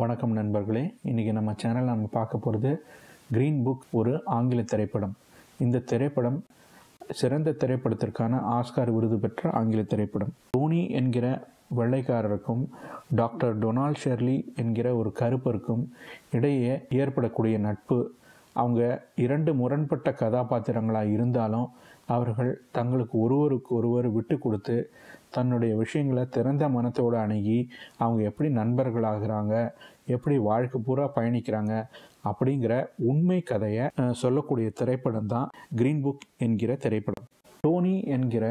வணக்கம் நண்பர்களே இன்றைக்கி நம்ம சேனல் நம்ம பார்க்க போகிறது க்ரீன் புக் ஒரு ஆங்கில திரைப்படம் இந்த திரைப்படம் சிறந்த திரைப்படத்திற்கான ஆஸ்கார் விருது பெற்ற ஆங்கில திரைப்படம் டோனி என்கிற வெள்ளைக்காரருக்கும் டாக்டர் டொனால்ட் ஷெர்லி என்கிற ஒரு கருப்பருக்கும் இடையே ஏற்படக்கூடிய நட்பு அவங்க இரண்டு முரண்பட்ட கதாபாத்திரங்களாக இருந்தாலும் அவர்கள் தங்களுக்கு ஒருவருக்கு ஒருவர் விட்டு கொடுத்து தன்னுடைய விஷயங்களை திறந்த மனத்தோடு அணுகி அவங்க எப்படி நண்பர்களாகிறாங்க எப்படி வாழ்க்கை பூரா பயணிக்கிறாங்க அப்படிங்கிற உண்மை கதையை சொல்லக்கூடிய திரைப்படம் தான் க்ரீன் புக் என்கிற திரைப்படம் டோனி என்கிற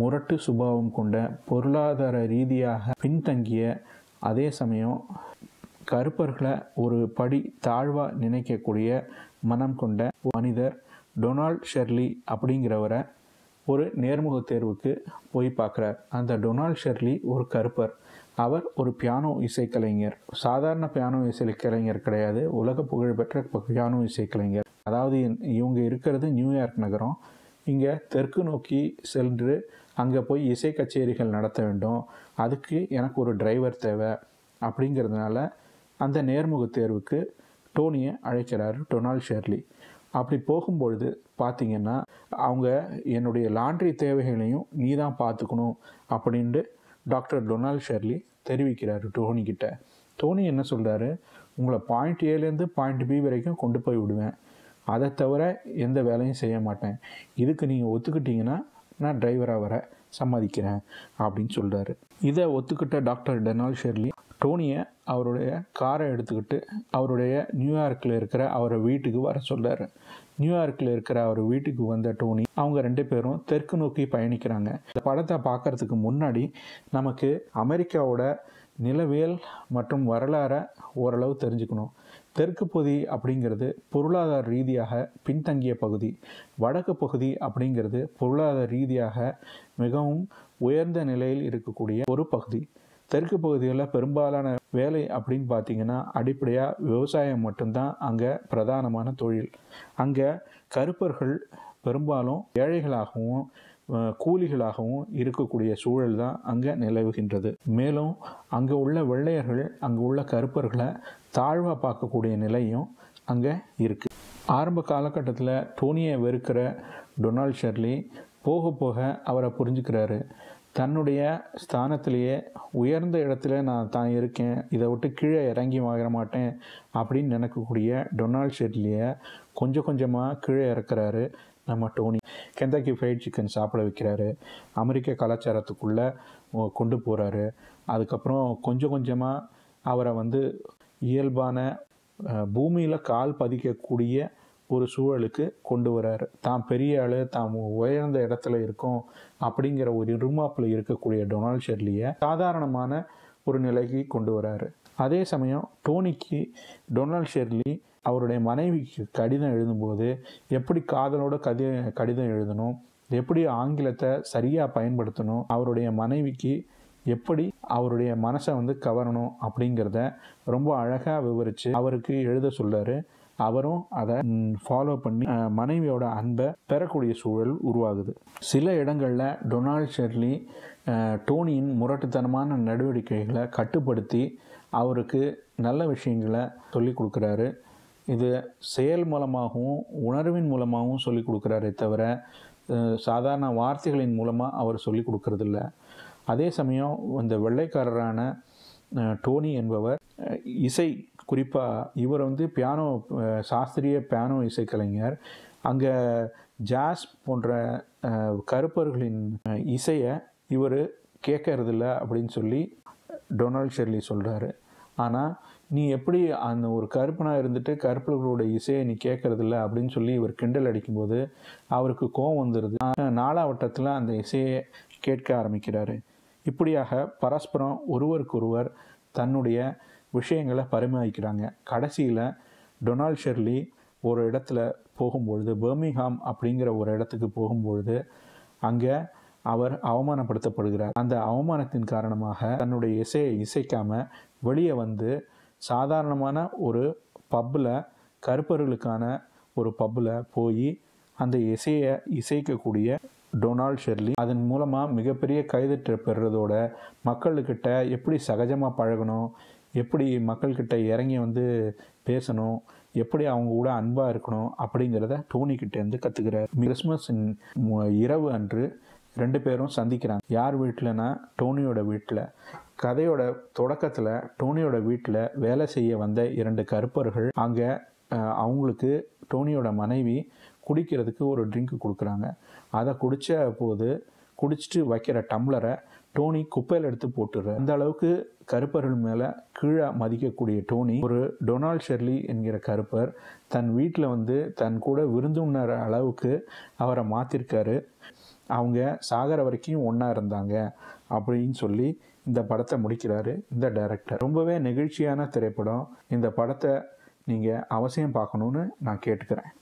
முரட்டு சுபாவம் கொண்ட பொருளாதார ரீதியாக பின்தங்கிய அதே சமயம் கருப்பர்களை ஒரு படி தாழ்வாக நினைக்கக்கூடிய மனம் கொண்ட மனிதர் டொனால்ட் ஷெர்லி அப்படிங்கிறவரை ஒரு நேர்முக தேர்வுக்கு போய் பார்க்குறார் அந்த டொனால்ட் ஷெர்லி ஒரு கருப்பர் அவர் ஒரு பியானோ இசைக்கலைஞர் சாதாரண பியானோ இசைக்கலைஞர் கிடையாது உலக புகழ்பெற்ற பியானோ இசைக்கலைஞர் அதாவது இவங்க இருக்கிறது நியூயார்க் நகரம் இங்கே தெற்கு நோக்கி சென்று அங்கே போய் இசை கச்சேரிகள் நடத்த வேண்டும் அதுக்கு எனக்கு ஒரு டிரைவர் தேவை அப்படிங்கிறதுனால அந்த நேர்முக தேர்வுக்கு டோனியை அழைக்கிறார் டொனால்ட் ஷெர்லி அப்படி போகும்பொழுது பார்த்திங்கன்னா அவங்க என்னுடைய லாண்ட்ரி தேவைகளையும் நீ தான் பார்த்துக்கணும் அப்படின்ட்டு டாக்டர் டொனால்ட் ஷெர்லி தெரிவிக்கிறாரு டோனிக்கிட்ட டோனி என்ன சொல்கிறாரு உங்களை பாயிண்ட் ஏலேருந்து பாயிண்ட் பி வரைக்கும் கொண்டு போய் விடுவேன் அதை தவிர எந்த வேலையும் செய்ய மாட்டேன் இதுக்கு நீங்கள் ஒத்துக்கிட்டிங்கன்னா நான் டிரைவராக வர சம்மதிக்கிறேன் அப்படின்னு சொல்கிறாரு இதை ஒத்துக்கிட்ட டாக்டர் டெனால் ஷெர்லி டோனியை அவருடைய காரை எடுத்துக்கிட்டு அவருடைய நியூயார்க்கில் இருக்கிற அவரை வீட்டுக்கு வர சொல்கிறார் நியூயார்க்கில் இருக்கிற அவர் வீட்டுக்கு வந்த டோனி அவங்க ரெண்டு பேரும் தெற்கு நோக்கி பயணிக்கிறாங்க இந்த படத்தை பார்க்குறதுக்கு முன்னாடி நமக்கு அமெரிக்காவோட நிலவியல் மற்றும் வரலாறை ஓரளவு தெரிஞ்சுக்கணும் தெற்கு பகுதி அப்படிங்கிறது பொருளாதார ரீதியாக பின்தங்கிய பகுதி வடக்கு பகுதி அப்படிங்கிறது பொருளாதார ரீதியாக மிகவும் உயர்ந்த நிலையில் இருக்கக்கூடிய ஒரு பகுதி தெற்கு பகுதிகளில் பெரும்பாலான வேலை அப்படின்னு பார்த்தீங்கன்னா அடிப்படையாக விவசாயம் மட்டும்தான் அங்கே பிரதானமான தொழில் அங்கே கருப்பர்கள் பெரும்பாலும் ஏழைகளாகவும் கூலிகளாகவும் இருக்கக்கூடிய சூழல் தான் அங்கே நிலவுகின்றது மேலும் அங்கே உள்ள வெள்ளையர்கள் அங்கே உள்ள கருப்பர்களை தாழ்வாக பார்க்கக்கூடிய நிலையும் அங்கே இருக்குது ஆரம்ப காலகட்டத்தில் டோனியை வெறுக்கிற டொனால்ட் ஷெர்லி போக போக அவரை புரிஞ்சுக்கிறாரு தன்னுடைய ஸ்தானத்திலேயே உயர்ந்த இடத்துல நான் தான் இருக்கேன் இதை விட்டு கீழே இறங்கி வாங்கிற மாட்டேன் அப்படின்னு நினைக்கக்கூடிய டொனால்ட் ஷெட்லியை கொஞ்சம் கொஞ்சமாக கீழே இறக்குறாரு நம்ம டோனி கெந்தக்கி ஃப்ரைட் சிக்கன் சாப்பிட வைக்கிறாரு அமெரிக்க கலாச்சாரத்துக்குள்ளே கொண்டு போகிறாரு அதுக்கப்புறம் கொஞ்சம் கொஞ்சமாக அவரை வந்து இயல்பான பூமியில் கால் பதிக்கக்கூடிய ஒரு சூழலுக்கு கொண்டு வர்றாரு தான் பெரிய ஆள் தாம் உயர்ந்த இடத்துல இருக்கோம் அப்படிங்கிற ஒரு இருமாப்பில் இருக்கக்கூடிய டொனால்ட் ஷெர்லியை சாதாரணமான ஒரு நிலைக்கு கொண்டு வர்றாரு அதே சமயம் டோனிக்கு டொனால்ட் ஷெர்லி அவருடைய மனைவிக்கு கடிதம் எழுதும்போது எப்படி காதலோட கதி கடிதம் எழுதணும் எப்படி ஆங்கிலத்தை சரியாக பயன்படுத்தணும் அவருடைய மனைவிக்கு எப்படி அவருடைய மனசை வந்து கவரணும் அப்படிங்கிறத ரொம்ப அழகாக விவரித்து அவருக்கு எழுத சொல்லார் அவரும் அதை ஃபாலோ பண்ணி மனைவியோட அன்பை பெறக்கூடிய சூழல் உருவாகுது சில இடங்களில் டொனால்ட் ஷெர்லி டோனியின் முரட்டுத்தனமான நடவடிக்கைகளை கட்டுப்படுத்தி அவருக்கு நல்ல விஷயங்களை சொல்லிக் கொடுக்குறாரு இது செயல் மூலமாகவும் உணர்வின் மூலமாகவும் சொல்லிக் கொடுக்குறாரே தவிர சாதாரண வார்த்தைகளின் மூலமாக அவர் சொல்லிக் கொடுக்கறதில்ல அதே சமயம் இந்த வெள்ளைக்காரரான டோனி என்பவர் இசை குறிப்பாக இவர் வந்து பியானோ சாஸ்திரிய பியானோ இசைக்கலைஞர் அங்கே ஜாஸ் போன்ற கருப்பர்களின் இசையை இவர் கேட்கறதில்ல அப்படின்னு சொல்லி டொனால்ட் ஷெர்லி சொல்கிறாரு ஆனால் நீ எப்படி அந்த ஒரு கருப்பனாக இருந்துட்டு கருப்பர்களோட இசையை நீ கேட்கறதில்ல அப்படின்னு சொல்லி இவர் கிண்டல் அடிக்கும்போது அவருக்கு கோவம் வந்துடுது நாலாவட்டத்தில் அந்த இசையை கேட்க ஆரம்பிக்கிறாரு இப்படியாக பரஸ்பரம் ஒருவருக்கொருவர் தன்னுடைய விஷயங்களை பரிமாறிக்கிறாங்க கடைசியில் டொனால்ட் ஷெர்லி ஒரு இடத்துல போகும்பொழுது பேர்மிங்ஹாம் அப்படிங்கிற ஒரு இடத்துக்கு போகும்பொழுது அங்கே அவர் அவமானப்படுத்தப்படுகிறார் அந்த அவமானத்தின் காரணமாக தன்னுடைய இசையை இசைக்காமல் வெளியே வந்து சாதாரணமான ஒரு பப்பில் கருப்பர்களுக்கான ஒரு பப்பில் போய் அந்த இசையை இசைக்கக்கூடிய டொனால்ட் ஷெர்லி அதன் மூலமாக மிகப்பெரிய கைதட்டு பெறுறதோட மக்கள்கிட்ட எப்படி சகஜமாக பழகணும் எப்படி மக்கள்கிட்ட இறங்கி வந்து பேசணும் எப்படி அவங்க கூட அன்பாக இருக்கணும் அப்படிங்கிறத டோனிக்கிட்டேருந்து கற்றுக்கிறார் கிறிஸ்மஸ் இரவு அன்று ரெண்டு பேரும் சந்திக்கிறாங்க யார் வீட்டிலனா டோனியோட வீட்டில் கதையோட தொடக்கத்தில் டோனியோட வீட்டில் வேலை செய்ய வந்த இரண்டு கருப்பர்கள் அங்கே அவங்களுக்கு டோனியோட மனைவி குடிக்கிறதுக்கு ஒரு ட்ரிங்க் கொடுக்குறாங்க அதை குடித்த போது குடிச்சிட்டு வைக்கிற டம்ளரை டோனி குப்பையில் எடுத்து போட்டுடுற அந்த அளவுக்கு கருப்பர்கள் மேலே கீழே மதிக்கக்கூடிய டோனி ஒரு டொனால்ட் ஷெர்லி என்கிற கருப்பர் தன் வீட்டில் வந்து தன் கூட விருந்துண்ணற அளவுக்கு அவரை மாற்றிருக்காரு அவங்க சாகர வரைக்கும் ஒன்றா இருந்தாங்க அப்படின்னு சொல்லி இந்த படத்தை முடிக்கிறாரு இந்த டைரக்டர் ரொம்பவே நெகிழ்ச்சியான திரைப்படம் இந்த படத்தை நீங்கள் அவசியம் பார்க்கணுன்னு நான் கேட்டுக்கிறேன்